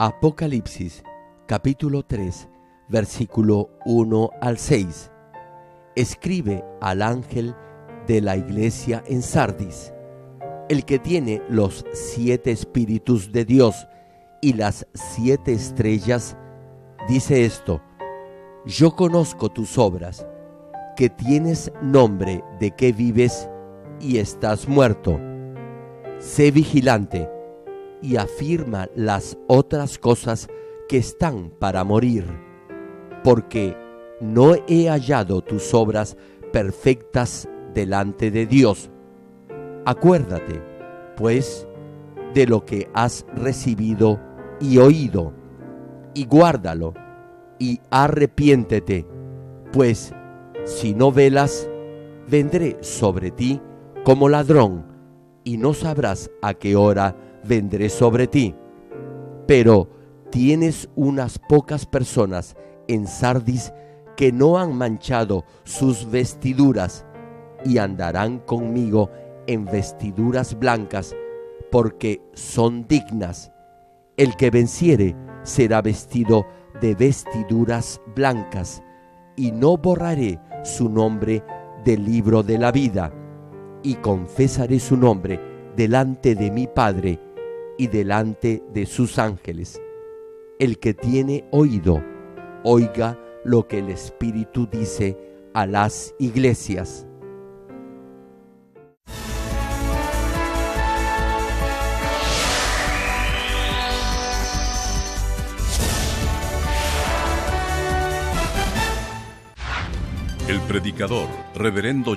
Apocalipsis capítulo 3 versículo 1 al 6. Escribe al ángel de la iglesia en Sardis, el que tiene los siete espíritus de Dios y las siete estrellas, dice esto, yo conozco tus obras, que tienes nombre de que vives y estás muerto. Sé vigilante y afirma las otras cosas que están para morir, porque no he hallado tus obras perfectas delante de Dios. Acuérdate, pues, de lo que has recibido y oído, y guárdalo, y arrepiéntete, pues si no velas, vendré sobre ti como ladrón, y no sabrás a qué hora vendré sobre ti. Pero tienes unas pocas personas en Sardis que no han manchado sus vestiduras y andarán conmigo en vestiduras blancas porque son dignas. El que venciere será vestido de vestiduras blancas y no borraré su nombre del libro de la vida y confesaré su nombre delante de mi Padre y delante de sus ángeles. El que tiene oído, oiga lo que el Espíritu dice a las iglesias. El predicador, reverendo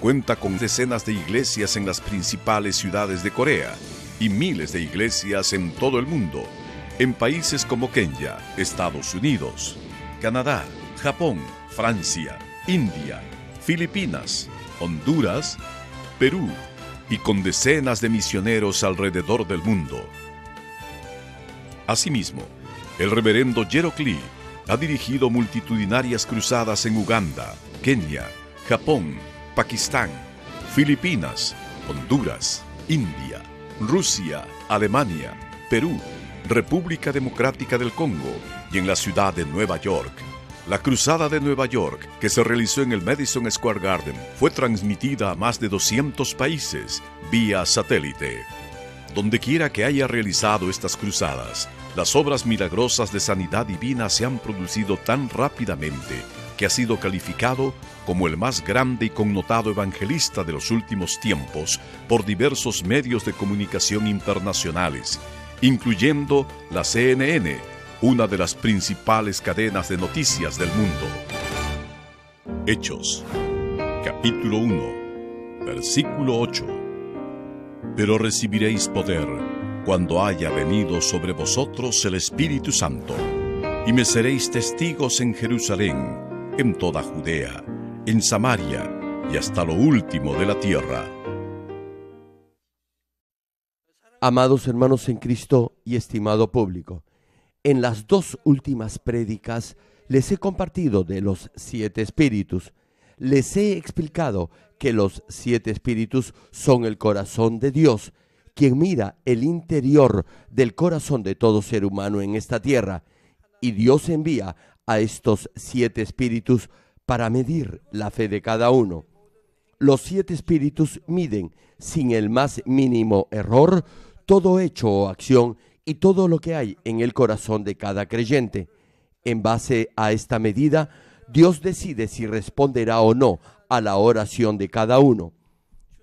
Cuenta con decenas de iglesias en las principales ciudades de Corea y miles de iglesias en todo el mundo, en países como Kenia, Estados Unidos, Canadá, Japón, Francia, India, Filipinas, Honduras, Perú y con decenas de misioneros alrededor del mundo. Asimismo, el reverendo Jerok Lee ha dirigido multitudinarias cruzadas en Uganda, Kenia, Japón, Pakistán, Filipinas, Honduras, India, Rusia, Alemania, Perú, República Democrática del Congo y en la ciudad de Nueva York. La Cruzada de Nueva York, que se realizó en el Madison Square Garden, fue transmitida a más de 200 países vía satélite. Donde quiera que haya realizado estas cruzadas, las obras milagrosas de sanidad divina se han producido tan rápidamente que ha sido calificado como el más grande y connotado evangelista de los últimos tiempos por diversos medios de comunicación internacionales, incluyendo la CNN, una de las principales cadenas de noticias del mundo. Hechos, capítulo 1, versículo 8. Pero recibiréis poder cuando haya venido sobre vosotros el Espíritu Santo, y me seréis testigos en Jerusalén, en toda Judea en Samaria y hasta lo último de la tierra. Amados hermanos en Cristo y estimado público, en las dos últimas prédicas les he compartido de los siete espíritus. Les he explicado que los siete espíritus son el corazón de Dios, quien mira el interior del corazón de todo ser humano en esta tierra. Y Dios envía a estos siete espíritus para medir la fe de cada uno. Los siete espíritus miden, sin el más mínimo error, todo hecho o acción y todo lo que hay en el corazón de cada creyente. En base a esta medida, Dios decide si responderá o no a la oración de cada uno.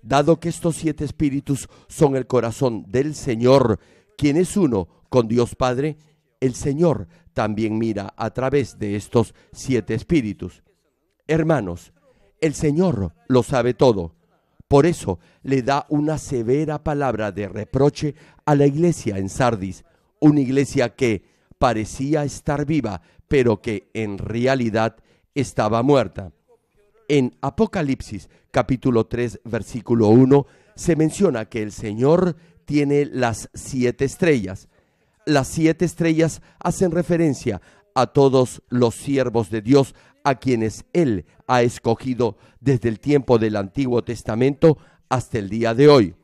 Dado que estos siete espíritus son el corazón del Señor, quien es uno con Dios Padre, el Señor también mira a través de estos siete espíritus. Hermanos, el Señor lo sabe todo. Por eso le da una severa palabra de reproche a la iglesia en Sardis, una iglesia que parecía estar viva, pero que en realidad estaba muerta. En Apocalipsis capítulo 3 versículo 1 se menciona que el Señor tiene las siete estrellas. Las siete estrellas hacen referencia a todos los siervos de Dios a quienes Él ha escogido desde el tiempo del Antiguo Testamento hasta el día de hoy.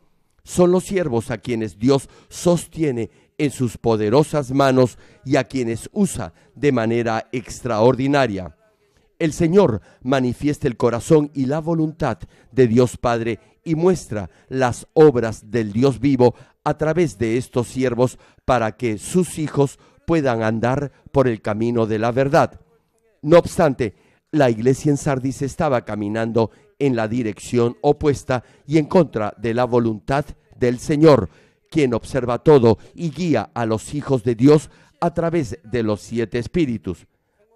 Son los siervos a quienes Dios sostiene en sus poderosas manos y a quienes usa de manera extraordinaria. El Señor manifiesta el corazón y la voluntad de Dios Padre y muestra las obras del Dios vivo a través de estos siervos para que sus hijos puedan andar por el camino de la verdad. No obstante, la iglesia en Sardis estaba caminando en la dirección opuesta y en contra de la voluntad del Señor, quien observa todo y guía a los hijos de Dios a través de los siete espíritus.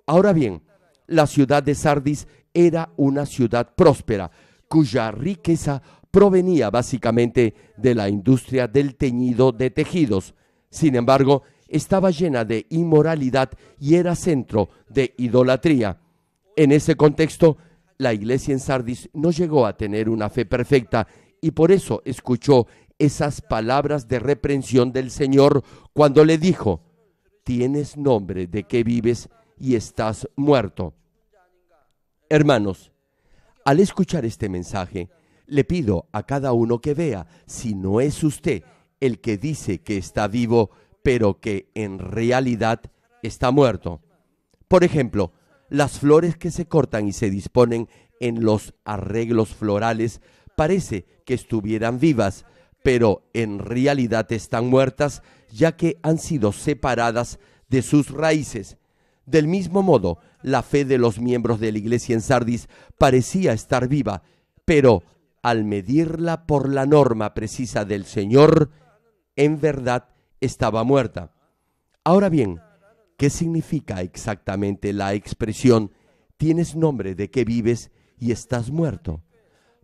Ahora bien, la ciudad de Sardis era una ciudad próspera, cuya riqueza provenía básicamente de la industria del teñido de tejidos. Sin embargo, estaba llena de inmoralidad y era centro de idolatría. En ese contexto, la iglesia en Sardis no llegó a tener una fe perfecta y por eso escuchó esas palabras de reprensión del Señor cuando le dijo, tienes nombre de que vives y estás muerto. Hermanos, al escuchar este mensaje, le pido a cada uno que vea, si no es usted el que dice que está vivo, pero que en realidad está muerto. Por ejemplo, las flores que se cortan y se disponen en los arreglos florales parece que estuvieran vivas, pero en realidad están muertas ya que han sido separadas de sus raíces. Del mismo modo, la fe de los miembros de la iglesia en Sardis parecía estar viva, pero al medirla por la norma precisa del Señor, en verdad estaba muerta. Ahora bien, ¿qué significa exactamente la expresión tienes nombre de que vives y estás muerto?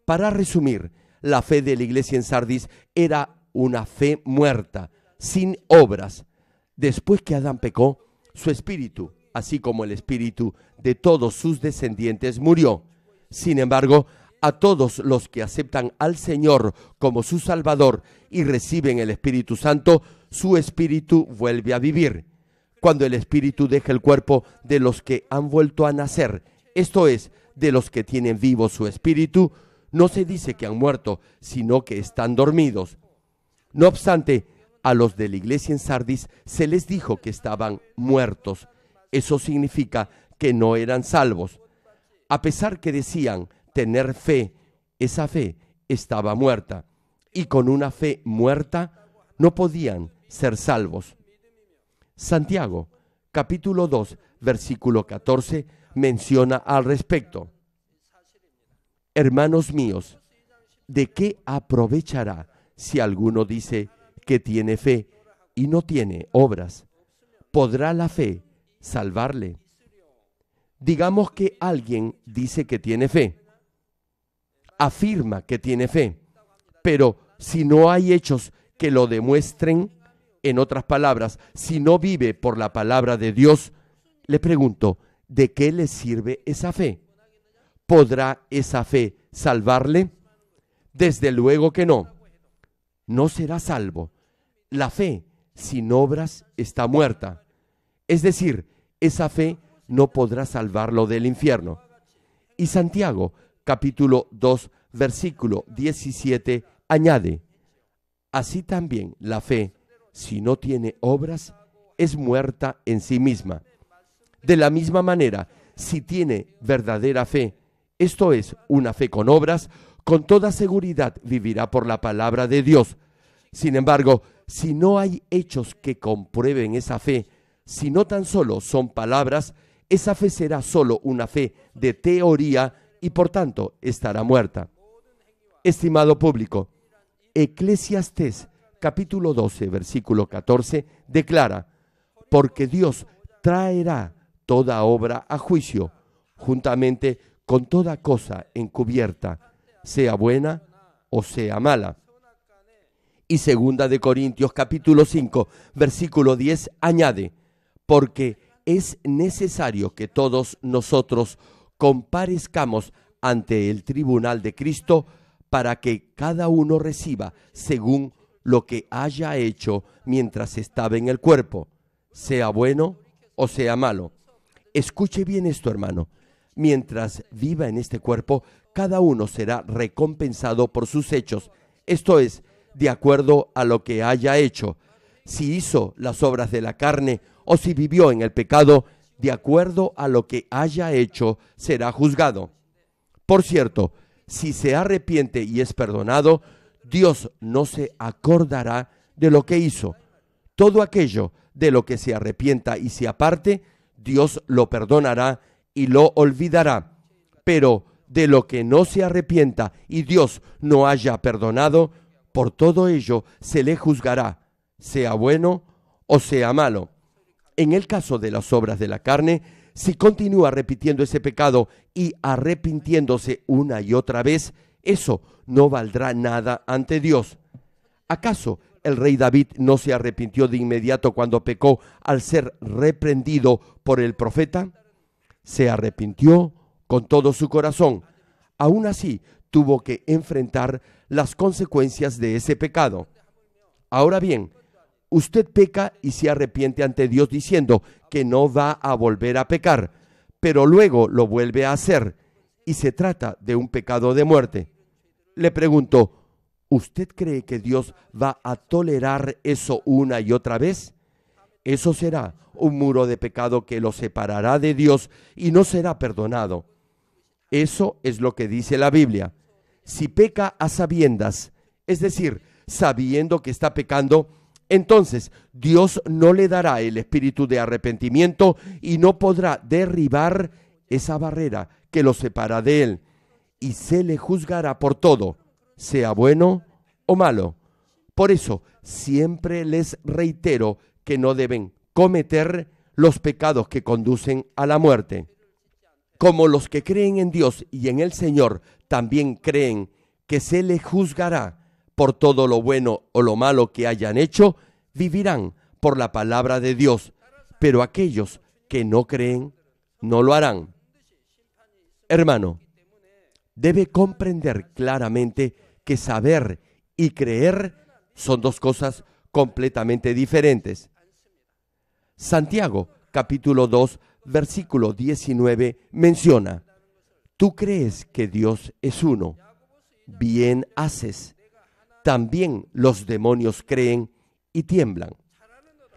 Para resumir, la fe de la iglesia en Sardis era una fe muerta, sin obras. Después que Adán pecó, su espíritu, así como el espíritu de todos sus descendientes, murió. Sin embargo, a todos los que aceptan al Señor como su Salvador y reciben el Espíritu Santo, su espíritu vuelve a vivir. Cuando el espíritu deja el cuerpo de los que han vuelto a nacer, esto es, de los que tienen vivo su espíritu, no se dice que han muerto, sino que están dormidos. No obstante, a los de la iglesia en Sardis se les dijo que estaban muertos. Eso significa que no eran salvos. A pesar que decían, tener fe, esa fe estaba muerta. Y con una fe muerta no podían ser salvos. Santiago, capítulo 2, versículo 14, menciona al respecto. Hermanos míos, ¿de qué aprovechará si alguno dice que tiene fe y no tiene obras? ¿Podrá la fe salvarle? Digamos que alguien dice que tiene fe afirma que tiene fe, pero si no hay hechos que lo demuestren, en otras palabras, si no vive por la palabra de Dios, le pregunto, ¿de qué le sirve esa fe? ¿Podrá esa fe salvarle? Desde luego que no. No será salvo. La fe sin obras está muerta. Es decir, esa fe no podrá salvarlo del infierno. Y Santiago capítulo 2, versículo 17, añade, así también la fe, si no tiene obras, es muerta en sí misma. De la misma manera, si tiene verdadera fe, esto es, una fe con obras, con toda seguridad vivirá por la palabra de Dios. Sin embargo, si no hay hechos que comprueben esa fe, si no tan solo son palabras, esa fe será solo una fe de teoría y por tanto estará muerta. Estimado público, Eclesiastes capítulo 12, versículo 14 declara, porque Dios traerá toda obra a juicio, juntamente con toda cosa encubierta, sea buena o sea mala. Y segunda de Corintios capítulo 5, versículo 10 añade, porque es necesario que todos nosotros comparezcamos ante el tribunal de Cristo para que cada uno reciba según lo que haya hecho mientras estaba en el cuerpo, sea bueno o sea malo. Escuche bien esto, hermano. Mientras viva en este cuerpo, cada uno será recompensado por sus hechos, esto es, de acuerdo a lo que haya hecho. Si hizo las obras de la carne o si vivió en el pecado, de acuerdo a lo que haya hecho, será juzgado. Por cierto, si se arrepiente y es perdonado, Dios no se acordará de lo que hizo. Todo aquello de lo que se arrepienta y se aparte, Dios lo perdonará y lo olvidará. Pero de lo que no se arrepienta y Dios no haya perdonado, por todo ello se le juzgará, sea bueno o sea malo. En el caso de las obras de la carne, si continúa repitiendo ese pecado y arrepintiéndose una y otra vez, eso no valdrá nada ante Dios. ¿Acaso el rey David no se arrepintió de inmediato cuando pecó al ser reprendido por el profeta? Se arrepintió con todo su corazón. Aún así, tuvo que enfrentar las consecuencias de ese pecado. Ahora bien, usted peca y se arrepiente ante Dios diciendo que no va a volver a pecar, pero luego lo vuelve a hacer y se trata de un pecado de muerte. Le pregunto, ¿usted cree que Dios va a tolerar eso una y otra vez? Eso será un muro de pecado que lo separará de Dios y no será perdonado. Eso es lo que dice la Biblia. Si peca a sabiendas, es decir, sabiendo que está pecando, entonces Dios no le dará el espíritu de arrepentimiento y no podrá derribar esa barrera que lo separa de Él y se le juzgará por todo, sea bueno o malo. Por eso siempre les reitero que no deben cometer los pecados que conducen a la muerte. Como los que creen en Dios y en el Señor también creen que se les juzgará por todo lo bueno o lo malo que hayan hecho, vivirán por la palabra de Dios, pero aquellos que no creen no lo harán. Hermano, debe comprender claramente que saber y creer son dos cosas completamente diferentes. Santiago capítulo 2 versículo 19 menciona, tú crees que Dios es uno, bien haces también los demonios creen y tiemblan.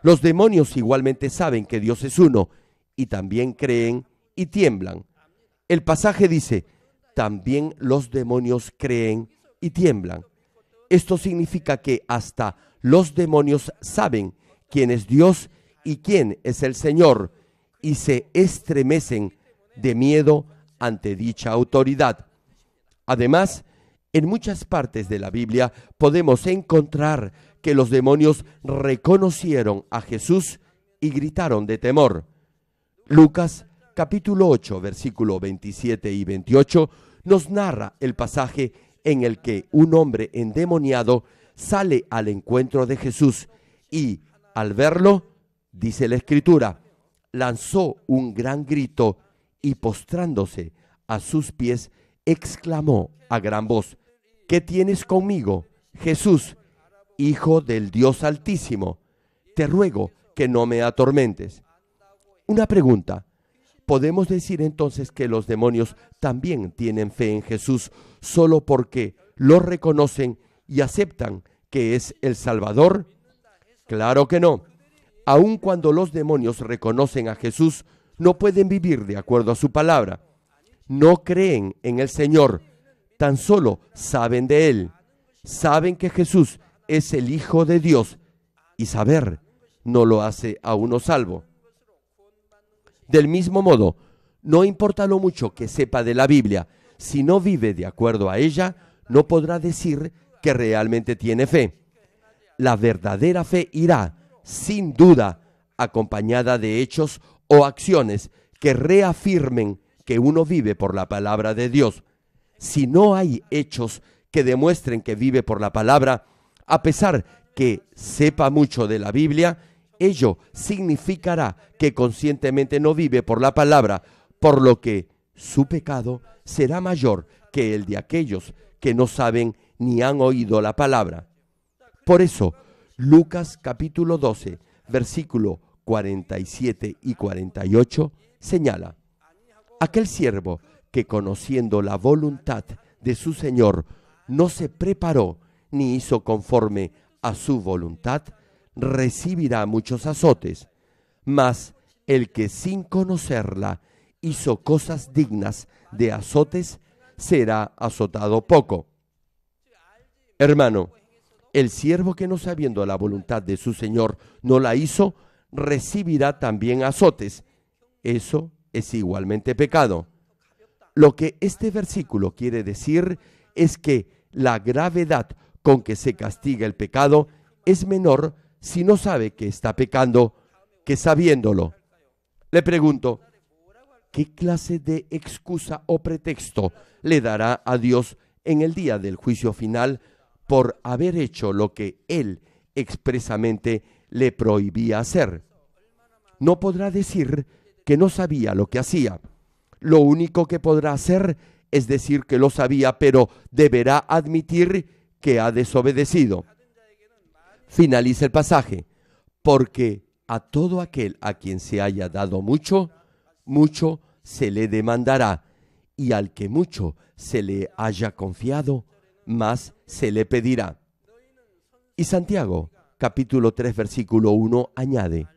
Los demonios igualmente saben que Dios es uno y también creen y tiemblan. El pasaje dice, también los demonios creen y tiemblan. Esto significa que hasta los demonios saben quién es Dios y quién es el Señor y se estremecen de miedo ante dicha autoridad. Además, en muchas partes de la Biblia podemos encontrar que los demonios reconocieron a Jesús y gritaron de temor. Lucas capítulo 8, versículo 27 y 28 nos narra el pasaje en el que un hombre endemoniado sale al encuentro de Jesús y, al verlo, dice la escritura, lanzó un gran grito y postrándose a sus pies, exclamó a gran voz, ¿qué tienes conmigo? Jesús, Hijo del Dios Altísimo, te ruego que no me atormentes. Una pregunta. ¿Podemos decir entonces que los demonios también tienen fe en Jesús solo porque lo reconocen y aceptan que es el Salvador? Claro que no. Aun cuando los demonios reconocen a Jesús, no pueden vivir de acuerdo a su palabra. No creen en el Señor tan solo saben de Él, saben que Jesús es el Hijo de Dios y saber no lo hace a uno salvo. Del mismo modo, no importa lo mucho que sepa de la Biblia, si no vive de acuerdo a ella, no podrá decir que realmente tiene fe. La verdadera fe irá, sin duda, acompañada de hechos o acciones que reafirmen que uno vive por la palabra de Dios si no hay hechos que demuestren que vive por la palabra, a pesar que sepa mucho de la Biblia, ello significará que conscientemente no vive por la palabra, por lo que su pecado será mayor que el de aquellos que no saben ni han oído la palabra. Por eso, Lucas capítulo 12, versículo 47 y 48 señala, aquel siervo que conociendo la voluntad de su Señor, no se preparó ni hizo conforme a su voluntad, recibirá muchos azotes. Mas el que sin conocerla hizo cosas dignas de azotes, será azotado poco. Hermano, el siervo que no sabiendo la voluntad de su Señor no la hizo, recibirá también azotes. Eso es igualmente pecado. Lo que este versículo quiere decir es que la gravedad con que se castiga el pecado es menor si no sabe que está pecando que sabiéndolo. Le pregunto, ¿qué clase de excusa o pretexto le dará a Dios en el día del juicio final por haber hecho lo que él expresamente le prohibía hacer? No podrá decir que no sabía lo que hacía lo único que podrá hacer es decir que lo sabía, pero deberá admitir que ha desobedecido. Finaliza el pasaje, porque a todo aquel a quien se haya dado mucho, mucho se le demandará, y al que mucho se le haya confiado, más se le pedirá. Y Santiago, capítulo 3, versículo 1, añade,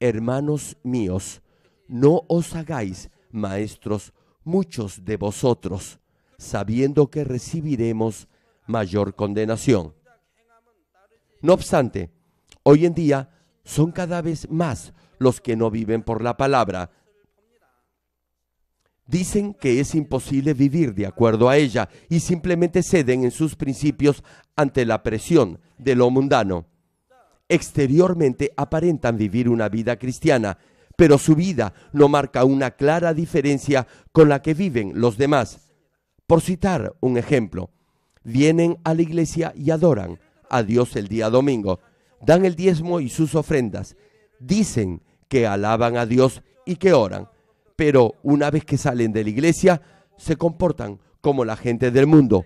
Hermanos míos, no os hagáis Maestros, muchos de vosotros, sabiendo que recibiremos mayor condenación. No obstante, hoy en día son cada vez más los que no viven por la palabra. Dicen que es imposible vivir de acuerdo a ella y simplemente ceden en sus principios ante la presión de lo mundano. Exteriormente aparentan vivir una vida cristiana, pero su vida no marca una clara diferencia con la que viven los demás. Por citar un ejemplo, vienen a la iglesia y adoran a Dios el día domingo, dan el diezmo y sus ofrendas, dicen que alaban a Dios y que oran, pero una vez que salen de la iglesia se comportan como la gente del mundo,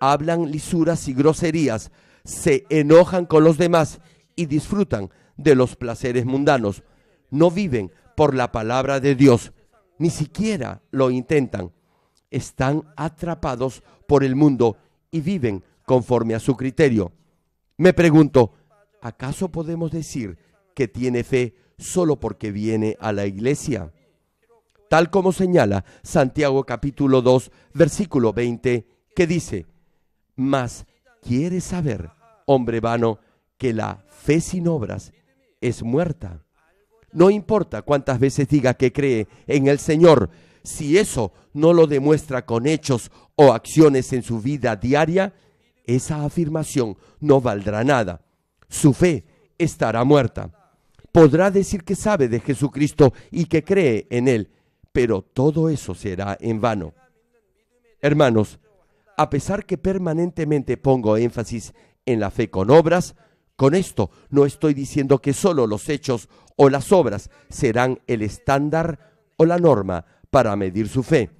hablan lisuras y groserías, se enojan con los demás y disfrutan de los placeres mundanos no viven por la palabra de Dios, ni siquiera lo intentan. Están atrapados por el mundo y viven conforme a su criterio. Me pregunto, ¿acaso podemos decir que tiene fe solo porque viene a la iglesia? Tal como señala Santiago capítulo 2, versículo 20, que dice, Mas quieres saber, hombre vano, que la fe sin obras es muerta. No importa cuántas veces diga que cree en el Señor, si eso no lo demuestra con hechos o acciones en su vida diaria, esa afirmación no valdrá nada. Su fe estará muerta. Podrá decir que sabe de Jesucristo y que cree en Él, pero todo eso será en vano. Hermanos, a pesar que permanentemente pongo énfasis en la fe con obras, con esto no estoy diciendo que solo los hechos o las obras serán el estándar o la norma para medir su fe.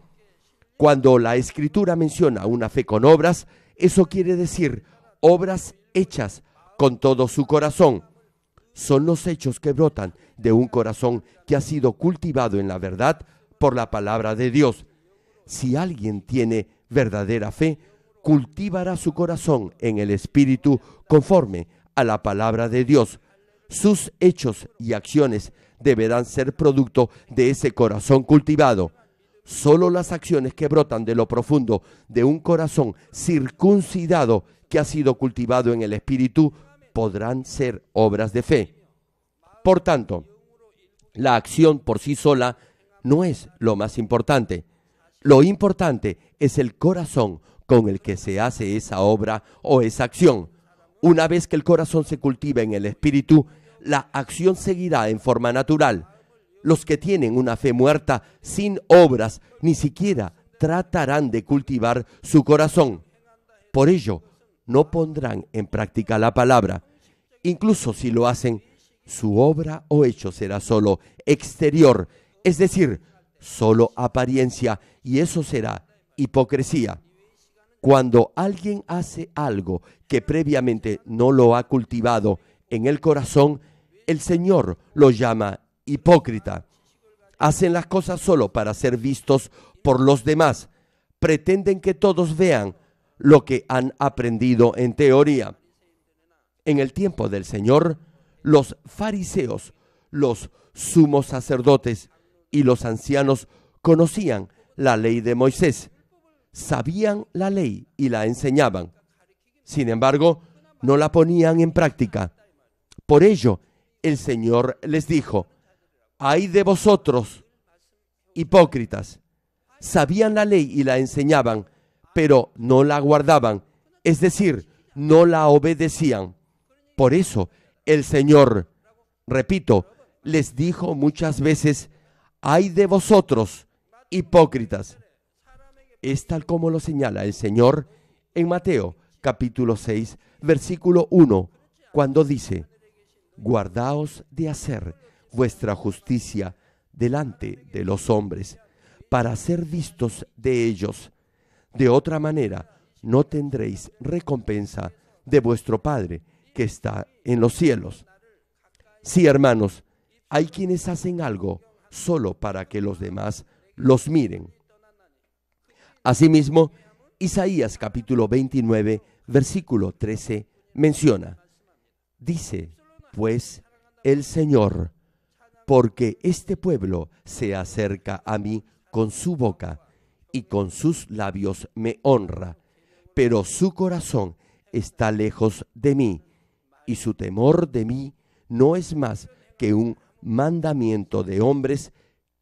Cuando la escritura menciona una fe con obras, eso quiere decir obras hechas con todo su corazón. Son los hechos que brotan de un corazón que ha sido cultivado en la verdad por la palabra de Dios. Si alguien tiene verdadera fe, cultivará su corazón en el Espíritu conforme a la palabra de Dios. Sus hechos y acciones deberán ser producto de ese corazón cultivado. Solo las acciones que brotan de lo profundo de un corazón circuncidado que ha sido cultivado en el Espíritu podrán ser obras de fe. Por tanto, la acción por sí sola no es lo más importante. Lo importante es el corazón con el que se hace esa obra o esa acción. Una vez que el corazón se cultiva en el espíritu, la acción seguirá en forma natural. Los que tienen una fe muerta sin obras ni siquiera tratarán de cultivar su corazón. Por ello, no pondrán en práctica la palabra. Incluso si lo hacen, su obra o hecho será solo exterior, es decir, solo apariencia, y eso será hipocresía. Cuando alguien hace algo que previamente no lo ha cultivado en el corazón, el Señor lo llama hipócrita. Hacen las cosas solo para ser vistos por los demás. Pretenden que todos vean lo que han aprendido en teoría. En el tiempo del Señor, los fariseos, los sumos sacerdotes y los ancianos conocían la ley de Moisés sabían la ley y la enseñaban. Sin embargo, no la ponían en práctica. Por ello, el Señor les dijo, ay de vosotros, hipócritas, sabían la ley y la enseñaban, pero no la guardaban, es decir, no la obedecían. Por eso, el Señor, repito, les dijo muchas veces, ay de vosotros, hipócritas es tal como lo señala el Señor en Mateo capítulo 6, versículo 1, cuando dice, guardaos de hacer vuestra justicia delante de los hombres, para ser vistos de ellos. De otra manera, no tendréis recompensa de vuestro Padre que está en los cielos. Sí, hermanos, hay quienes hacen algo solo para que los demás los miren. Asimismo, Isaías capítulo 29, versículo 13 menciona, dice, pues el Señor, porque este pueblo se acerca a mí con su boca y con sus labios me honra, pero su corazón está lejos de mí y su temor de mí no es más que un mandamiento de hombres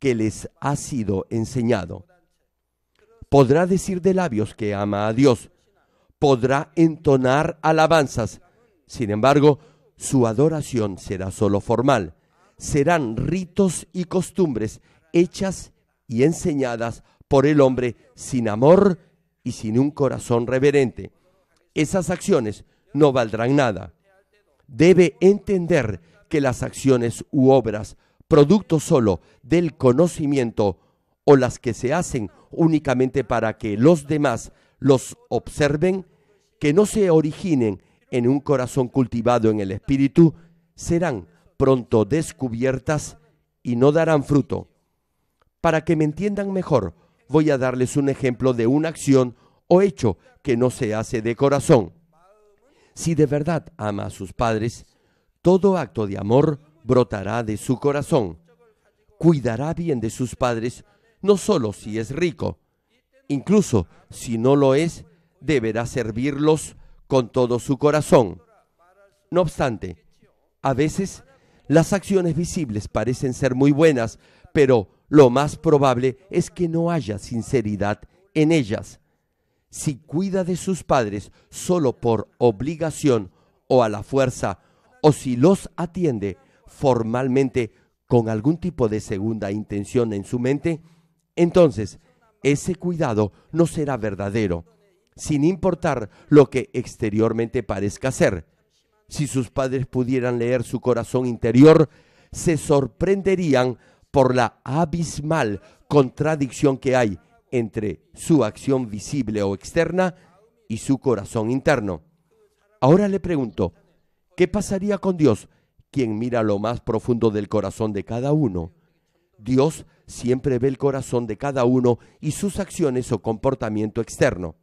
que les ha sido enseñado podrá decir de labios que ama a Dios, podrá entonar alabanzas. Sin embargo, su adoración será solo formal, serán ritos y costumbres hechas y enseñadas por el hombre sin amor y sin un corazón reverente. Esas acciones no valdrán nada. Debe entender que las acciones u obras, producto solo del conocimiento o las que se hacen únicamente para que los demás los observen, que no se originen en un corazón cultivado en el Espíritu, serán pronto descubiertas y no darán fruto. Para que me entiendan mejor, voy a darles un ejemplo de una acción o hecho que no se hace de corazón. Si de verdad ama a sus padres, todo acto de amor brotará de su corazón. Cuidará bien de sus padres no solo si es rico, incluso si no lo es, deberá servirlos con todo su corazón. No obstante, a veces las acciones visibles parecen ser muy buenas, pero lo más probable es que no haya sinceridad en ellas. Si cuida de sus padres solo por obligación o a la fuerza, o si los atiende formalmente con algún tipo de segunda intención en su mente, entonces ese cuidado no será verdadero, sin importar lo que exteriormente parezca ser. Si sus padres pudieran leer su corazón interior, se sorprenderían por la abismal contradicción que hay entre su acción visible o externa y su corazón interno. Ahora le pregunto, ¿qué pasaría con Dios, quien mira lo más profundo del corazón de cada uno? Dios siempre ve el corazón de cada uno y sus acciones o comportamiento externo.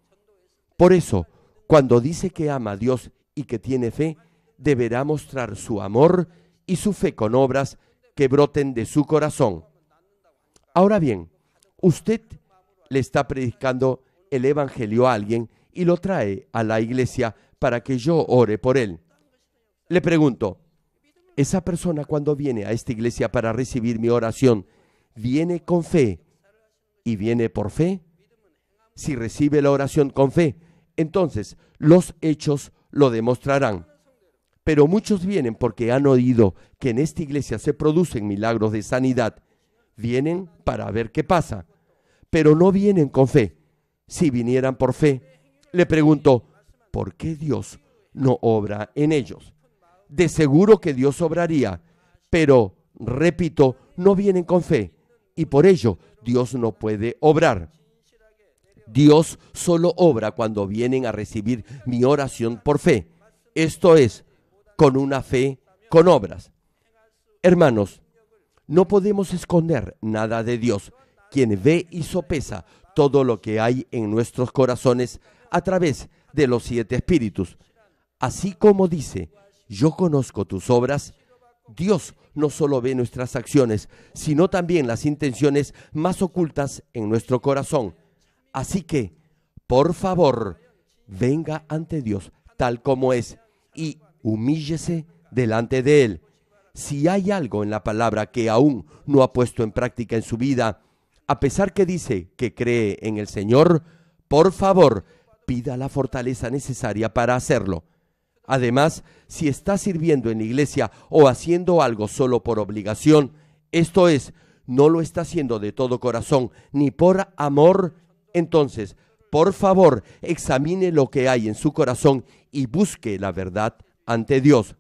Por eso, cuando dice que ama a Dios y que tiene fe, deberá mostrar su amor y su fe con obras que broten de su corazón. Ahora bien, usted le está predicando el Evangelio a alguien y lo trae a la iglesia para que yo ore por él. Le pregunto, ¿esa persona cuando viene a esta iglesia para recibir mi oración viene con fe y viene por fe, si recibe la oración con fe, entonces los hechos lo demostrarán. Pero muchos vienen porque han oído que en esta iglesia se producen milagros de sanidad. Vienen para ver qué pasa, pero no vienen con fe. Si vinieran por fe, le pregunto, ¿por qué Dios no obra en ellos? De seguro que Dios obraría, pero, repito, no vienen con fe y por ello Dios no puede obrar. Dios solo obra cuando vienen a recibir mi oración por fe. Esto es, con una fe, con obras. Hermanos, no podemos esconder nada de Dios, quien ve y sopesa todo lo que hay en nuestros corazones a través de los siete espíritus. Así como dice, yo conozco tus obras Dios no solo ve nuestras acciones, sino también las intenciones más ocultas en nuestro corazón. Así que, por favor, venga ante Dios tal como es y humíllese delante de Él. Si hay algo en la palabra que aún no ha puesto en práctica en su vida, a pesar que dice que cree en el Señor, por favor, pida la fortaleza necesaria para hacerlo. Además, si está sirviendo en iglesia o haciendo algo solo por obligación, esto es, no lo está haciendo de todo corazón ni por amor, entonces, por favor, examine lo que hay en su corazón y busque la verdad ante Dios.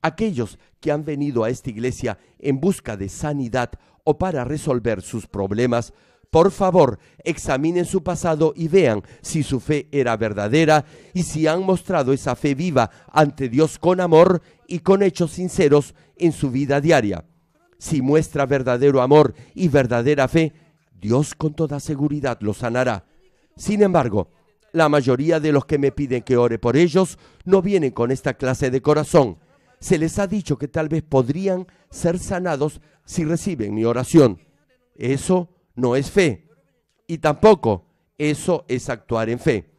Aquellos que han venido a esta iglesia en busca de sanidad o para resolver sus problemas por favor, examinen su pasado y vean si su fe era verdadera y si han mostrado esa fe viva ante Dios con amor y con hechos sinceros en su vida diaria. Si muestra verdadero amor y verdadera fe, Dios con toda seguridad lo sanará. Sin embargo, la mayoría de los que me piden que ore por ellos no vienen con esta clase de corazón. Se les ha dicho que tal vez podrían ser sanados si reciben mi oración. Eso no es fe. Y tampoco eso es actuar en fe.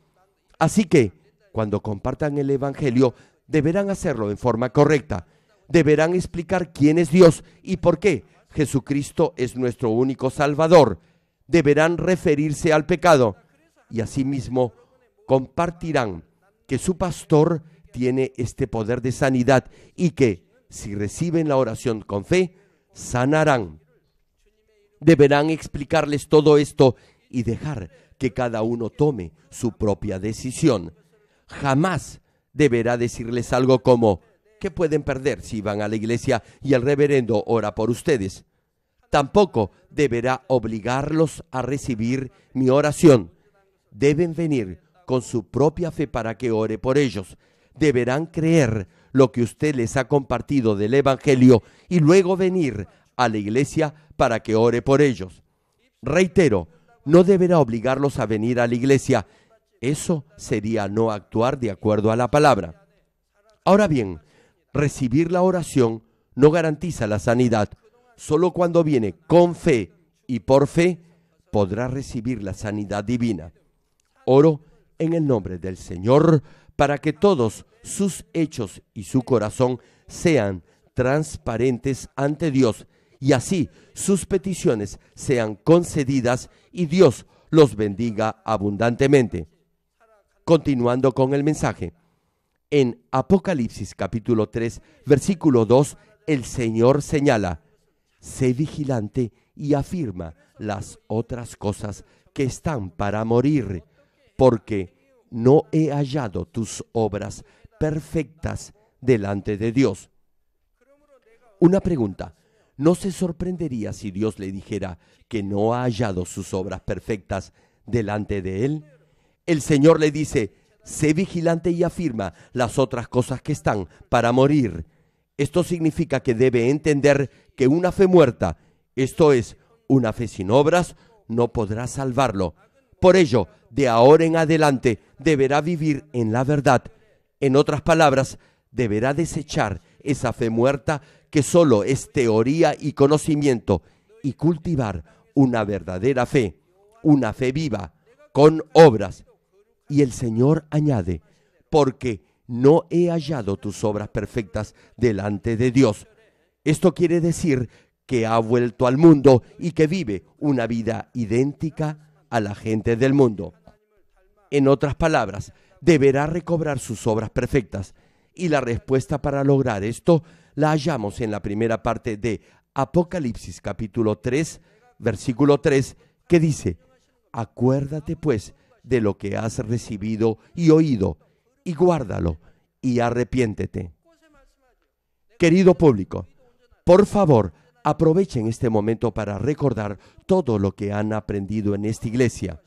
Así que, cuando compartan el Evangelio, deberán hacerlo en forma correcta. Deberán explicar quién es Dios y por qué Jesucristo es nuestro único Salvador. Deberán referirse al pecado y asimismo compartirán que su pastor tiene este poder de sanidad y que si reciben la oración con fe, sanarán deberán explicarles todo esto y dejar que cada uno tome su propia decisión. Jamás deberá decirles algo como, ¿qué pueden perder si van a la iglesia y el reverendo ora por ustedes? Tampoco deberá obligarlos a recibir mi oración. Deben venir con su propia fe para que ore por ellos. Deberán creer lo que usted les ha compartido del Evangelio y luego venir a la iglesia para que ore por ellos. Reitero, no deberá obligarlos a venir a la iglesia. Eso sería no actuar de acuerdo a la palabra. Ahora bien, recibir la oración no garantiza la sanidad. Solo cuando viene con fe y por fe podrá recibir la sanidad divina. Oro en el nombre del Señor para que todos sus hechos y su corazón sean transparentes ante Dios y así sus peticiones sean concedidas y Dios los bendiga abundantemente. Continuando con el mensaje. En Apocalipsis capítulo 3, versículo 2, el Señor señala, sé vigilante y afirma las otras cosas que están para morir, porque no he hallado tus obras perfectas delante de Dios. Una pregunta, no se sorprendería si Dios le dijera que no ha hallado sus obras perfectas delante de él? El Señor le dice, sé vigilante y afirma las otras cosas que están para morir. Esto significa que debe entender que una fe muerta, esto es, una fe sin obras, no podrá salvarlo. Por ello, de ahora en adelante, deberá vivir en la verdad. En otras palabras, deberá desechar esa fe muerta que solo es teoría y conocimiento y cultivar una verdadera fe, una fe viva, con obras. Y el Señor añade, porque no he hallado tus obras perfectas delante de Dios. Esto quiere decir que ha vuelto al mundo y que vive una vida idéntica a la gente del mundo. En otras palabras, deberá recobrar sus obras perfectas y la respuesta para lograr esto la hallamos en la primera parte de Apocalipsis capítulo 3, versículo 3, que dice, acuérdate pues de lo que has recibido y oído, y guárdalo, y arrepiéntete. Querido público, por favor, aprovechen este momento para recordar todo lo que han aprendido en esta iglesia.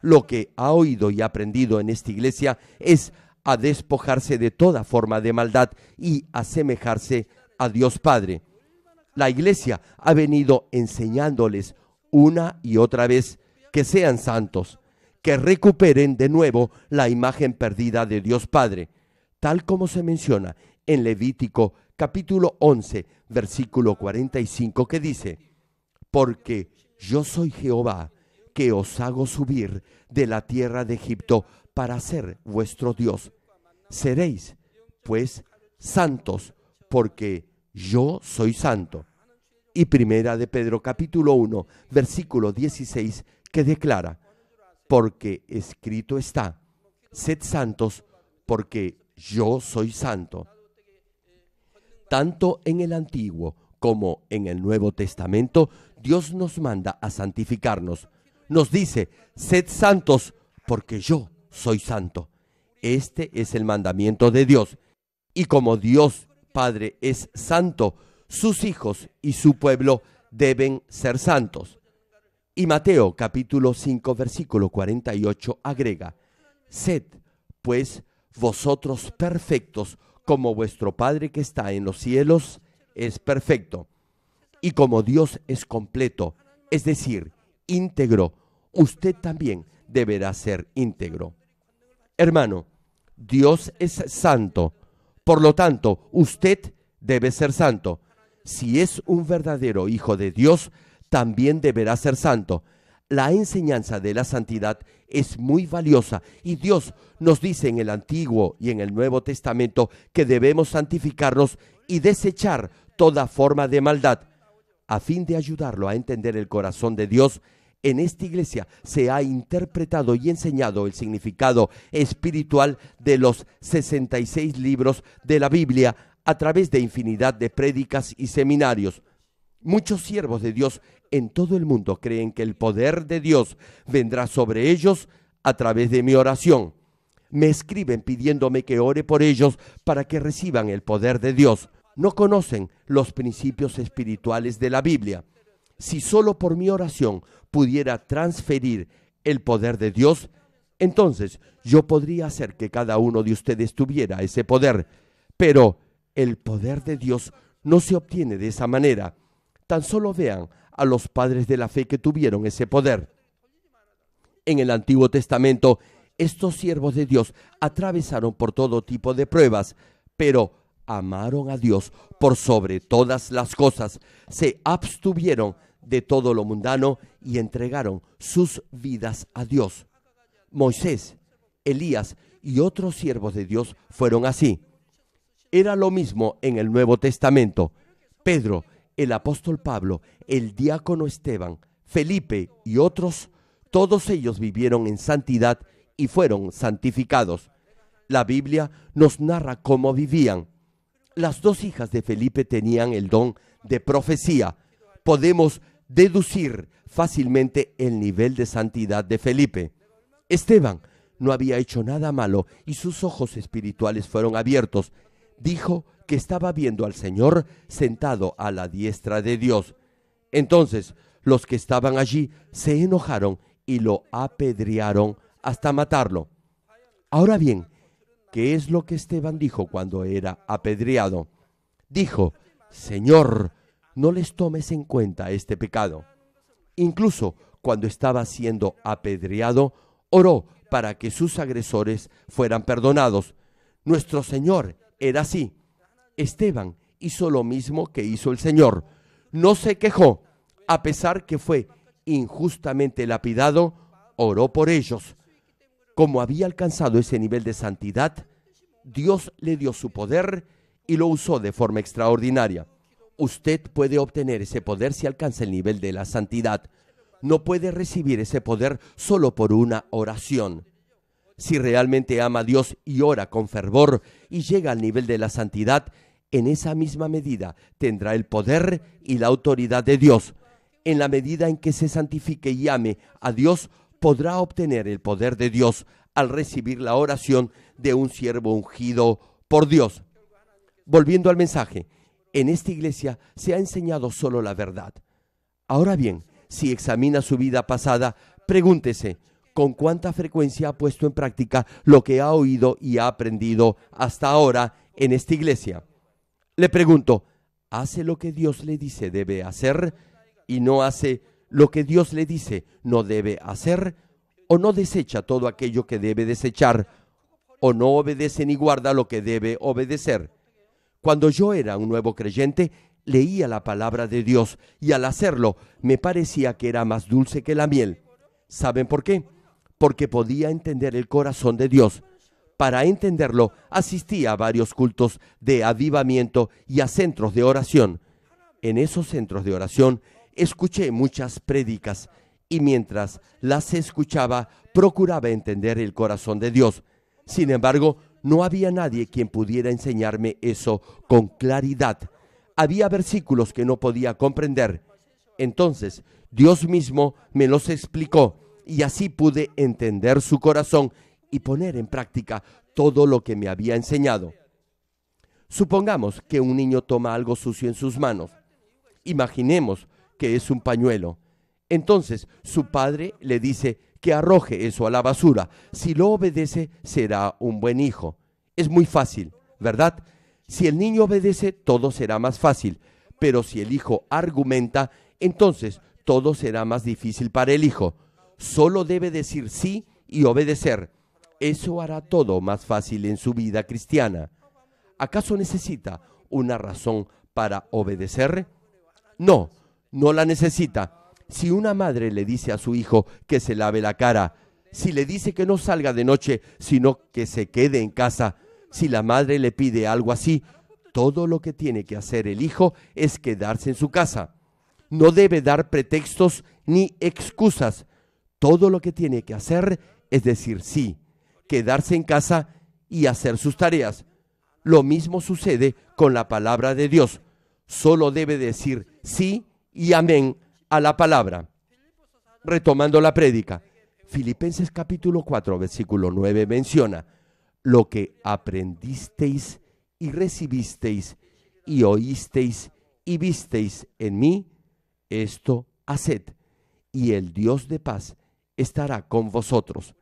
Lo que ha oído y aprendido en esta iglesia es a despojarse de toda forma de maldad y asemejarse a Dios Padre. La iglesia ha venido enseñándoles una y otra vez que sean santos, que recuperen de nuevo la imagen perdida de Dios Padre, tal como se menciona en Levítico capítulo 11, versículo 45, que dice, porque yo soy Jehová, que os hago subir de la tierra de Egipto para ser vuestro Dios seréis pues santos, porque yo soy santo. Y primera de Pedro capítulo 1, versículo 16, que declara, porque escrito está, sed santos, porque yo soy santo. Tanto en el Antiguo como en el Nuevo Testamento, Dios nos manda a santificarnos. Nos dice, sed santos, porque yo soy santo. Este es el mandamiento de Dios. Y como Dios Padre es santo, sus hijos y su pueblo deben ser santos. Y Mateo capítulo 5 versículo 48 agrega, Sed, pues, vosotros perfectos, como vuestro Padre que está en los cielos es perfecto. Y como Dios es completo, es decir, íntegro, usted también deberá ser íntegro. Hermano, Dios es santo. Por lo tanto, usted debe ser santo. Si es un verdadero hijo de Dios, también deberá ser santo. La enseñanza de la santidad es muy valiosa y Dios nos dice en el Antiguo y en el Nuevo Testamento que debemos santificarnos y desechar toda forma de maldad a fin de ayudarlo a entender el corazón de Dios en esta iglesia se ha interpretado y enseñado el significado espiritual de los 66 libros de la Biblia a través de infinidad de prédicas y seminarios. Muchos siervos de Dios en todo el mundo creen que el poder de Dios vendrá sobre ellos a través de mi oración. Me escriben pidiéndome que ore por ellos para que reciban el poder de Dios. No conocen los principios espirituales de la Biblia si solo por mi oración pudiera transferir el poder de Dios, entonces yo podría hacer que cada uno de ustedes tuviera ese poder. Pero el poder de Dios no se obtiene de esa manera. Tan solo vean a los padres de la fe que tuvieron ese poder. En el Antiguo Testamento, estos siervos de Dios atravesaron por todo tipo de pruebas, pero amaron a Dios por sobre todas las cosas, se abstuvieron de todo lo mundano y entregaron sus vidas a Dios. Moisés, Elías y otros siervos de Dios fueron así. Era lo mismo en el Nuevo Testamento. Pedro, el apóstol Pablo, el diácono Esteban, Felipe y otros, todos ellos vivieron en santidad y fueron santificados. La Biblia nos narra cómo vivían. Las dos hijas de Felipe tenían el don de profecía. Podemos deducir fácilmente el nivel de santidad de Felipe. Esteban no había hecho nada malo y sus ojos espirituales fueron abiertos. Dijo que estaba viendo al Señor sentado a la diestra de Dios. Entonces los que estaban allí se enojaron y lo apedrearon hasta matarlo. Ahora bien, ¿qué es lo que Esteban dijo cuando era apedreado? Dijo, Señor, no les tomes en cuenta este pecado. Incluso cuando estaba siendo apedreado, oró para que sus agresores fueran perdonados. Nuestro Señor era así. Esteban hizo lo mismo que hizo el Señor. No se quejó, a pesar que fue injustamente lapidado, oró por ellos. Como había alcanzado ese nivel de santidad, Dios le dio su poder y lo usó de forma extraordinaria usted puede obtener ese poder si alcanza el nivel de la santidad. No puede recibir ese poder solo por una oración. Si realmente ama a Dios y ora con fervor y llega al nivel de la santidad, en esa misma medida tendrá el poder y la autoridad de Dios. En la medida en que se santifique y ame a Dios, podrá obtener el poder de Dios al recibir la oración de un siervo ungido por Dios. Volviendo al mensaje, en esta iglesia se ha enseñado solo la verdad. Ahora bien, si examina su vida pasada, pregúntese con cuánta frecuencia ha puesto en práctica lo que ha oído y ha aprendido hasta ahora en esta iglesia. Le pregunto, ¿hace lo que Dios le dice debe hacer y no hace lo que Dios le dice no debe hacer? ¿O no desecha todo aquello que debe desechar? ¿O no obedece ni guarda lo que debe obedecer? Cuando yo era un nuevo creyente, leía la palabra de Dios y al hacerlo me parecía que era más dulce que la miel. ¿Saben por qué? Porque podía entender el corazón de Dios. Para entenderlo, asistía a varios cultos de avivamiento y a centros de oración. En esos centros de oración escuché muchas prédicas y mientras las escuchaba procuraba entender el corazón de Dios. Sin embargo, no había nadie quien pudiera enseñarme eso con claridad. Había versículos que no podía comprender. Entonces, Dios mismo me los explicó y así pude entender su corazón y poner en práctica todo lo que me había enseñado. Supongamos que un niño toma algo sucio en sus manos. Imaginemos que es un pañuelo. Entonces su padre le dice, que arroje eso a la basura. Si lo obedece, será un buen hijo. Es muy fácil, ¿verdad? Si el niño obedece, todo será más fácil. Pero si el hijo argumenta, entonces todo será más difícil para el hijo. Solo debe decir sí y obedecer. Eso hará todo más fácil en su vida cristiana. ¿Acaso necesita una razón para obedecer? No, no la necesita. Si una madre le dice a su hijo que se lave la cara, si le dice que no salga de noche, sino que se quede en casa, si la madre le pide algo así, todo lo que tiene que hacer el hijo es quedarse en su casa. No debe dar pretextos ni excusas. Todo lo que tiene que hacer es decir sí, quedarse en casa y hacer sus tareas. Lo mismo sucede con la palabra de Dios. Solo debe decir sí y amén a la palabra. Retomando la prédica, Filipenses capítulo 4, versículo 9 menciona, lo que aprendisteis y recibisteis y oísteis y visteis en mí, esto haced, y el Dios de paz estará con vosotros.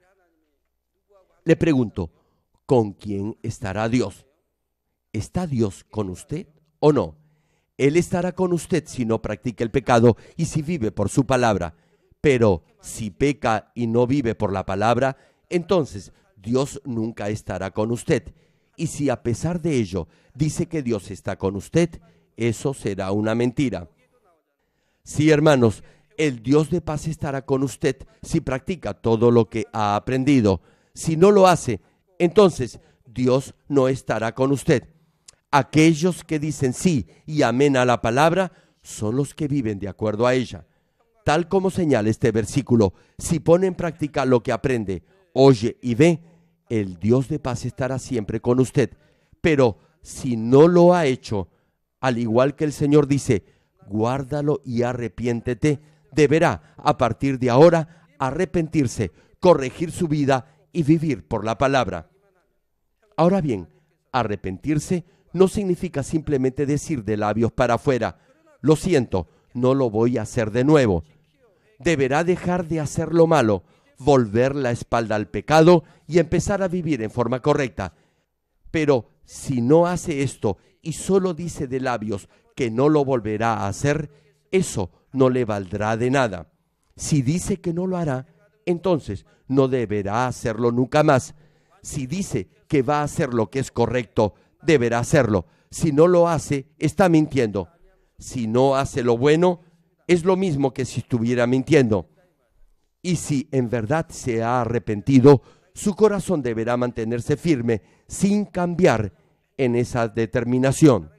Le pregunto, ¿con quién estará Dios? ¿Está Dios con usted o no? Él estará con usted si no practica el pecado y si vive por su palabra. Pero si peca y no vive por la palabra, entonces Dios nunca estará con usted. Y si a pesar de ello dice que Dios está con usted, eso será una mentira. Sí, hermanos, el Dios de paz estará con usted si practica todo lo que ha aprendido. Si no lo hace, entonces Dios no estará con usted. Aquellos que dicen sí y amén a la palabra son los que viven de acuerdo a ella. Tal como señala este versículo, si pone en práctica lo que aprende, oye y ve, el Dios de paz estará siempre con usted. Pero si no lo ha hecho, al igual que el Señor dice, guárdalo y arrepiéntete, deberá a partir de ahora arrepentirse, corregir su vida y vivir por la palabra. Ahora bien, arrepentirse no significa simplemente decir de labios para afuera, lo siento, no lo voy a hacer de nuevo. Deberá dejar de hacer lo malo, volver la espalda al pecado y empezar a vivir en forma correcta. Pero si no hace esto y solo dice de labios que no lo volverá a hacer, eso no le valdrá de nada. Si dice que no lo hará, entonces no deberá hacerlo nunca más. Si dice que va a hacer lo que es correcto, deberá hacerlo. Si no lo hace, está mintiendo. Si no hace lo bueno, es lo mismo que si estuviera mintiendo. Y si en verdad se ha arrepentido, su corazón deberá mantenerse firme sin cambiar en esa determinación.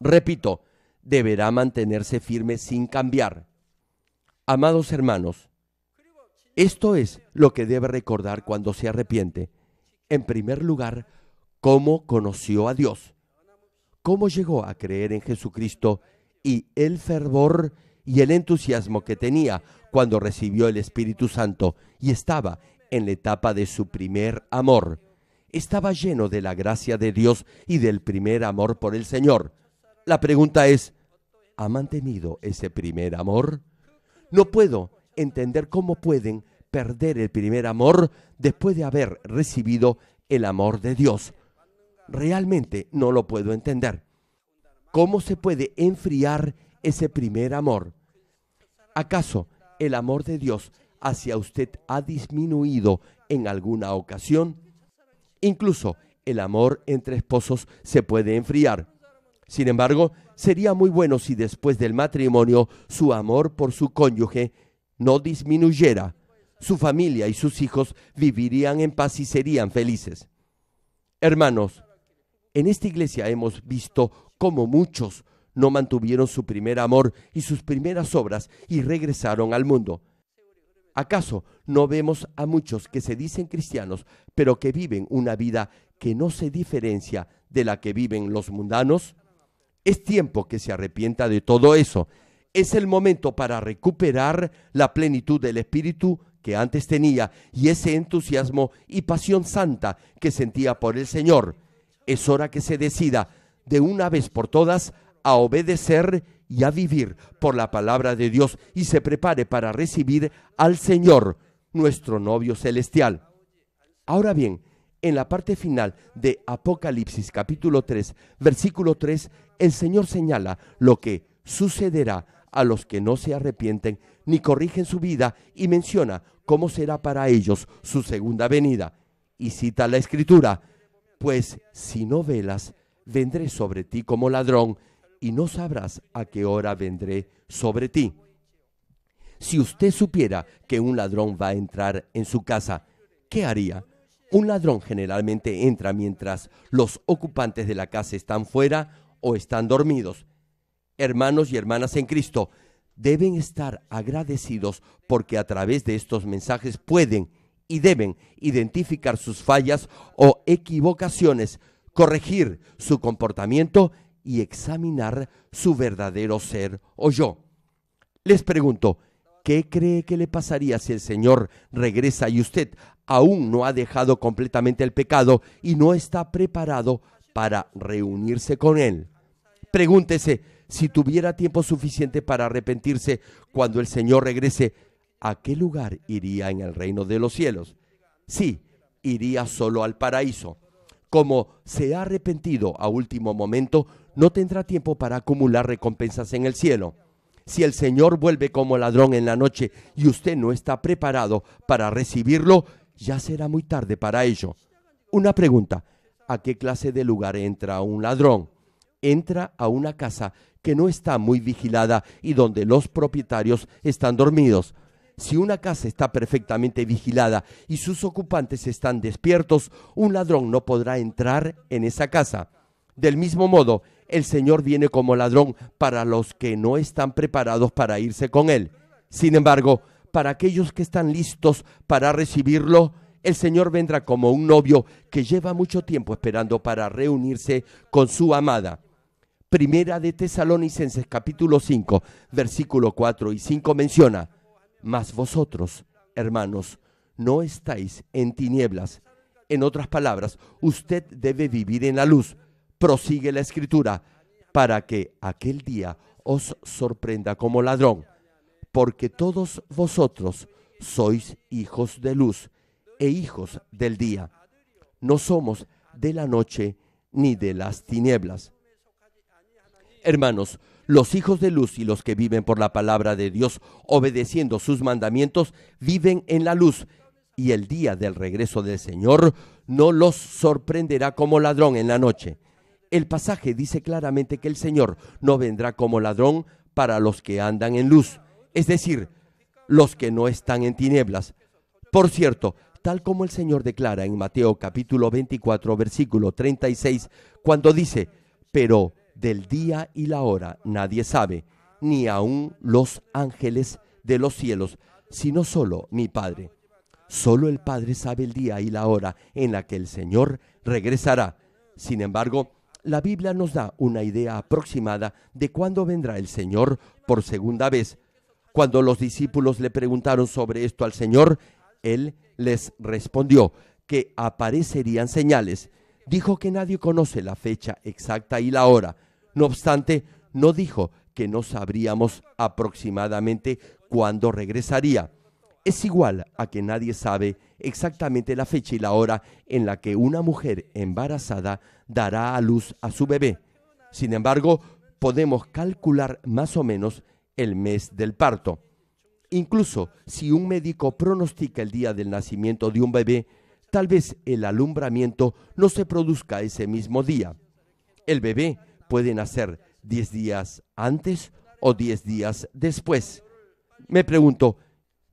Repito, deberá mantenerse firme sin cambiar. Amados hermanos, esto es lo que debe recordar cuando se arrepiente. En primer lugar, cómo conoció a Dios, cómo llegó a creer en Jesucristo y el fervor y el entusiasmo que tenía cuando recibió el Espíritu Santo y estaba en la etapa de su primer amor. Estaba lleno de la gracia de Dios y del primer amor por el Señor. La pregunta es, ¿ha mantenido ese primer amor? No puedo entender cómo pueden perder el primer amor después de haber recibido el amor de Dios. Realmente no lo puedo entender. ¿Cómo se puede enfriar ese primer amor? ¿Acaso el amor de Dios hacia usted ha disminuido en alguna ocasión? Incluso el amor entre esposos se puede enfriar. Sin embargo, sería muy bueno si después del matrimonio su amor por su cónyuge no disminuyera. Su familia y sus hijos vivirían en paz y serían felices. Hermanos, en esta iglesia hemos visto cómo muchos no mantuvieron su primer amor y sus primeras obras y regresaron al mundo. ¿Acaso no vemos a muchos que se dicen cristianos, pero que viven una vida que no se diferencia de la que viven los mundanos? Es tiempo que se arrepienta de todo eso. Es el momento para recuperar la plenitud del espíritu que antes tenía y ese entusiasmo y pasión santa que sentía por el Señor. Es hora que se decida de una vez por todas a obedecer y a vivir por la palabra de Dios y se prepare para recibir al Señor, nuestro novio celestial. Ahora bien, en la parte final de Apocalipsis capítulo 3, versículo 3, el Señor señala lo que sucederá a los que no se arrepienten ni corrigen su vida y menciona cómo será para ellos su segunda venida. Y cita la escritura, pues si no velas, vendré sobre ti como ladrón, y no sabrás a qué hora vendré sobre ti. Si usted supiera que un ladrón va a entrar en su casa, ¿qué haría? Un ladrón generalmente entra mientras los ocupantes de la casa están fuera o están dormidos. Hermanos y hermanas en Cristo, deben estar agradecidos porque a través de estos mensajes pueden y deben identificar sus fallas o equivocaciones, corregir su comportamiento y examinar su verdadero ser o yo. Les pregunto, ¿qué cree que le pasaría si el Señor regresa y usted aún no ha dejado completamente el pecado y no está preparado para reunirse con Él? Pregúntese si tuviera tiempo suficiente para arrepentirse cuando el Señor regrese ¿a qué lugar iría en el reino de los cielos? Sí, iría solo al paraíso. Como se ha arrepentido a último momento, no tendrá tiempo para acumular recompensas en el cielo. Si el Señor vuelve como ladrón en la noche y usted no está preparado para recibirlo, ya será muy tarde para ello. Una pregunta, ¿a qué clase de lugar entra un ladrón? Entra a una casa que no está muy vigilada y donde los propietarios están dormidos. Si una casa está perfectamente vigilada y sus ocupantes están despiertos, un ladrón no podrá entrar en esa casa. Del mismo modo, el Señor viene como ladrón para los que no están preparados para irse con Él. Sin embargo, para aquellos que están listos para recibirlo, el Señor vendrá como un novio que lleva mucho tiempo esperando para reunirse con su amada. Primera de Tesalonicenses capítulo 5, versículo 4 y 5 menciona, mas vosotros, hermanos, no estáis en tinieblas. En otras palabras, usted debe vivir en la luz. Prosigue la escritura para que aquel día os sorprenda como ladrón, porque todos vosotros sois hijos de luz e hijos del día. No somos de la noche ni de las tinieblas. Hermanos, los hijos de luz y los que viven por la palabra de Dios, obedeciendo sus mandamientos, viven en la luz. Y el día del regreso del Señor no los sorprenderá como ladrón en la noche. El pasaje dice claramente que el Señor no vendrá como ladrón para los que andan en luz, es decir, los que no están en tinieblas. Por cierto, tal como el Señor declara en Mateo capítulo 24, versículo 36, cuando dice, pero del día y la hora nadie sabe, ni aun los ángeles de los cielos, sino solo mi Padre. Solo el Padre sabe el día y la hora en la que el Señor regresará. Sin embargo, la Biblia nos da una idea aproximada de cuándo vendrá el Señor por segunda vez. Cuando los discípulos le preguntaron sobre esto al Señor, Él les respondió que aparecerían señales. Dijo que nadie conoce la fecha exacta y la hora, no obstante, no dijo que no sabríamos aproximadamente cuándo regresaría. Es igual a que nadie sabe exactamente la fecha y la hora en la que una mujer embarazada dará a luz a su bebé. Sin embargo, podemos calcular más o menos el mes del parto. Incluso si un médico pronostica el día del nacimiento de un bebé, tal vez el alumbramiento no se produzca ese mismo día. El bebé pueden hacer 10 días antes o 10 días después. Me pregunto,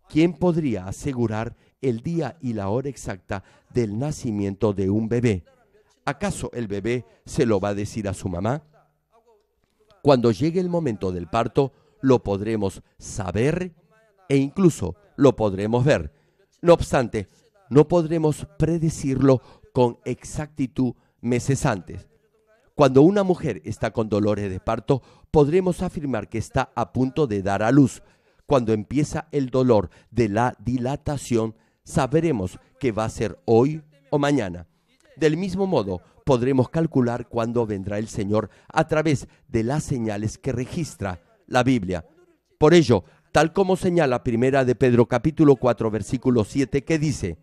¿quién podría asegurar el día y la hora exacta del nacimiento de un bebé? ¿Acaso el bebé se lo va a decir a su mamá? Cuando llegue el momento del parto, lo podremos saber e incluso lo podremos ver. No obstante, no podremos predecirlo con exactitud meses antes. Cuando una mujer está con dolores de parto, podremos afirmar que está a punto de dar a luz. Cuando empieza el dolor de la dilatación, sabremos que va a ser hoy o mañana. Del mismo modo, podremos calcular cuándo vendrá el Señor a través de las señales que registra la Biblia. Por ello, tal como señala primera de Pedro capítulo 4 versículo 7 que dice,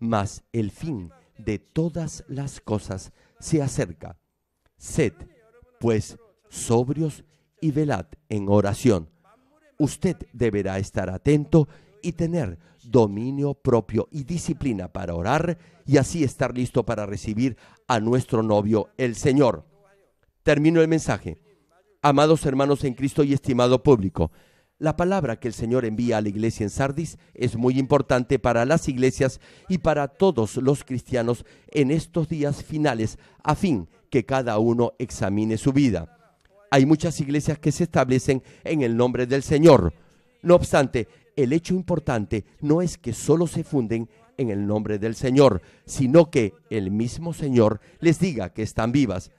mas el fin de todas las cosas se acerca. Sed, pues, sobrios y velad en oración. Usted deberá estar atento y tener dominio propio y disciplina para orar y así estar listo para recibir a nuestro novio, el Señor. Termino el mensaje. Amados hermanos en Cristo y estimado público, la palabra que el Señor envía a la iglesia en Sardis es muy importante para las iglesias y para todos los cristianos en estos días finales, a fin de que cada uno examine su vida. Hay muchas iglesias que se establecen en el nombre del Señor. No obstante, el hecho importante no es que solo se funden en el nombre del Señor, sino que el mismo Señor les diga que están vivas.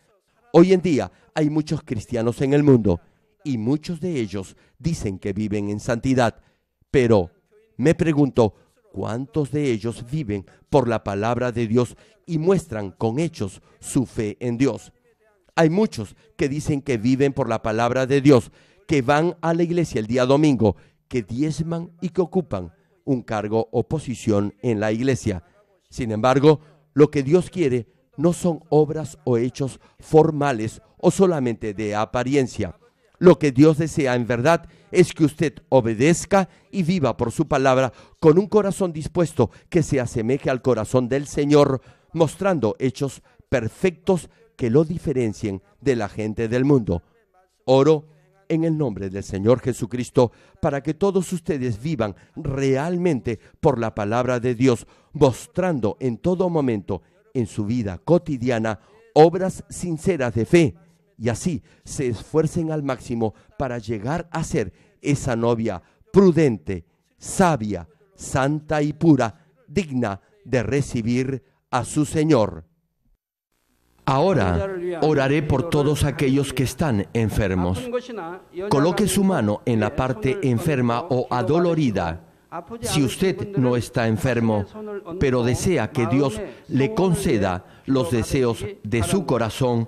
Hoy en día hay muchos cristianos en el mundo y muchos de ellos dicen que viven en santidad, pero me pregunto, ¿Cuántos de ellos viven por la palabra de Dios y muestran con hechos su fe en Dios? Hay muchos que dicen que viven por la palabra de Dios, que van a la iglesia el día domingo, que diezman y que ocupan un cargo o posición en la iglesia. Sin embargo, lo que Dios quiere no son obras o hechos formales o solamente de apariencia. Lo que Dios desea en verdad es que usted obedezca y viva por su palabra con un corazón dispuesto que se asemeje al corazón del Señor, mostrando hechos perfectos que lo diferencien de la gente del mundo. Oro en el nombre del Señor Jesucristo para que todos ustedes vivan realmente por la palabra de Dios, mostrando en todo momento en su vida cotidiana obras sinceras de fe y así se esfuercen al máximo para llegar a ser esa novia prudente, sabia, santa y pura, digna de recibir a su Señor. Ahora oraré por todos aquellos que están enfermos. Coloque su mano en la parte enferma o adolorida. Si usted no está enfermo, pero desea que Dios le conceda los deseos de su corazón,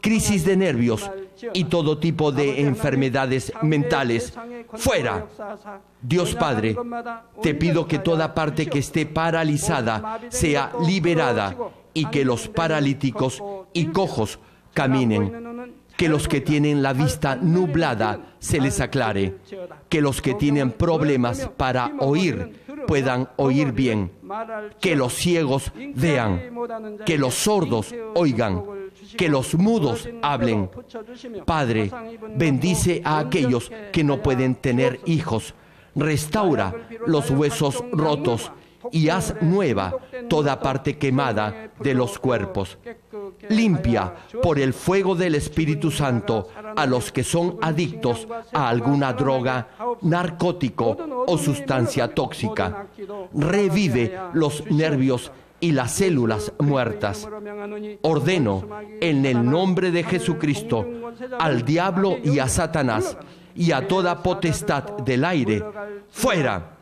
crisis de nervios y todo tipo de enfermedades mentales. Fuera. Dios Padre, te pido que toda parte que esté paralizada sea liberada y que los paralíticos y cojos caminen. Que los que tienen la vista nublada se les aclare. Que los que tienen problemas para oír puedan oír bien. Que los ciegos vean. Que los sordos oigan que los mudos hablen. Padre, bendice a aquellos que no pueden tener hijos. Restaura los huesos rotos y haz nueva toda parte quemada de los cuerpos. Limpia por el fuego del Espíritu Santo a los que son adictos a alguna droga, narcótico o sustancia tóxica. Revive los nervios y las células muertas. Ordeno en el nombre de Jesucristo al diablo y a Satanás y a toda potestad del aire, fuera,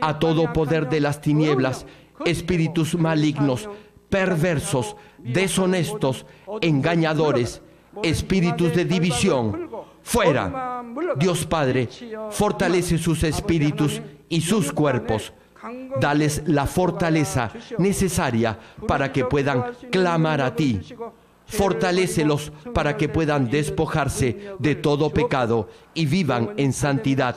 a todo poder de las tinieblas, espíritus malignos, perversos, deshonestos, engañadores, espíritus de división, fuera. Dios Padre, fortalece sus espíritus y sus cuerpos Dales la fortaleza necesaria para que puedan clamar a ti. Fortalécelos para que puedan despojarse de todo pecado y vivan en santidad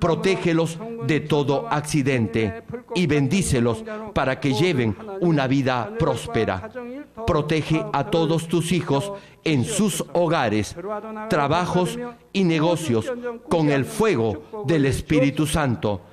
protégelos de todo accidente y bendícelos para que lleven una vida próspera. Protege a todos tus hijos en sus hogares, trabajos y negocios con el fuego del Espíritu Santo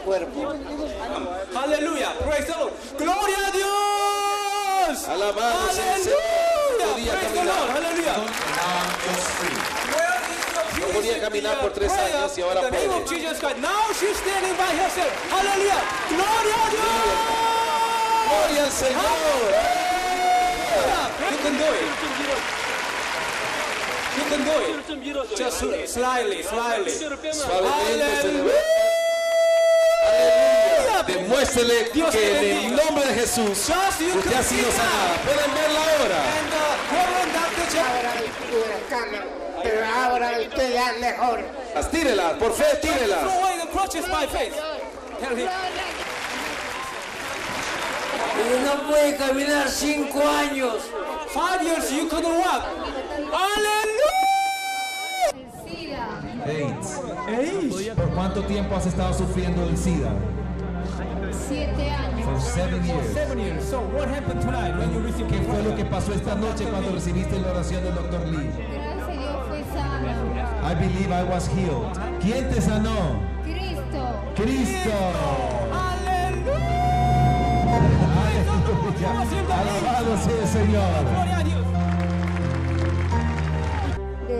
cuerpo. Aleluya, praise Gloria a Dios. Alabado Aleluya, praise the Lord, No podía caminar por tres años y ahora puede. Now she's standing by herself. Aleluya. Gloria a Gloria al Señor. You can do it. You can do Demuéstrele que en el nombre de Jesús usted ha sido sanada. Pueden verla ahora. Pero ahora usted ya mejor. Tírela, por fe, tírela. Yo no puede caminar cinco años. Five years you couldn't walk. Aleluya. AIDS. AIDS. ¿Por cuánto tiempo has estado sufriendo del SIDA? Siete años. For seven years. So what happened tonight when you received ¿Qué fue lo que pasó esta noche cuando recibiste la oración del Dr. Lee? Gracias a Dios fui sana. I believe I was healed. ¿Quién te sanó? Cristo. Cristo. Aleluya. Alabado sea el Señor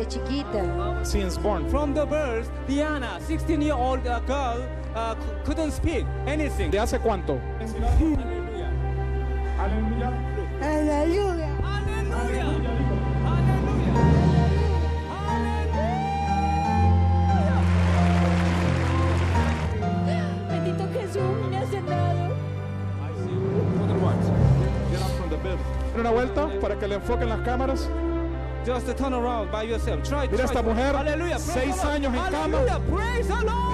chiquita. Since born. From the birth, Diana, 16-year-old uh, girl, uh, couldn't speak anything. ¿De hace cuánto? Aleluya. Aleluya. Aleluya. Aleluya. Aleluya. Una vuelta para que le enfoquen las cámaras. Just turn around by yourself. Try, Mira try, esta mujer, Aleluya, seis años en cama. Aleluya,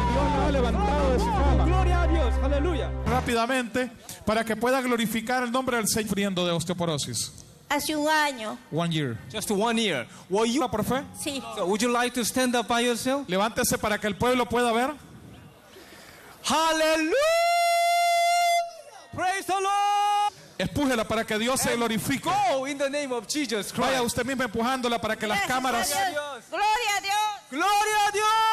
Dios la ha levantado de su cama. Gloria a Dios. Aleluya. Rápidamente, para que pueda glorificar el nombre del Señor sufriendo de osteoporosis. Hace un año. One year. Just one year. Were you... ¿Por fe? Sí. So would you like to stand up by yourself? Levántese para que el pueblo pueda ver. Aleluya. Praise the Lord. Empújela para que Dios se glorifique. in the name of Jesus Vaya usted mismo empujándola para que las cámaras. Gloria a Dios. Gloria a Dios.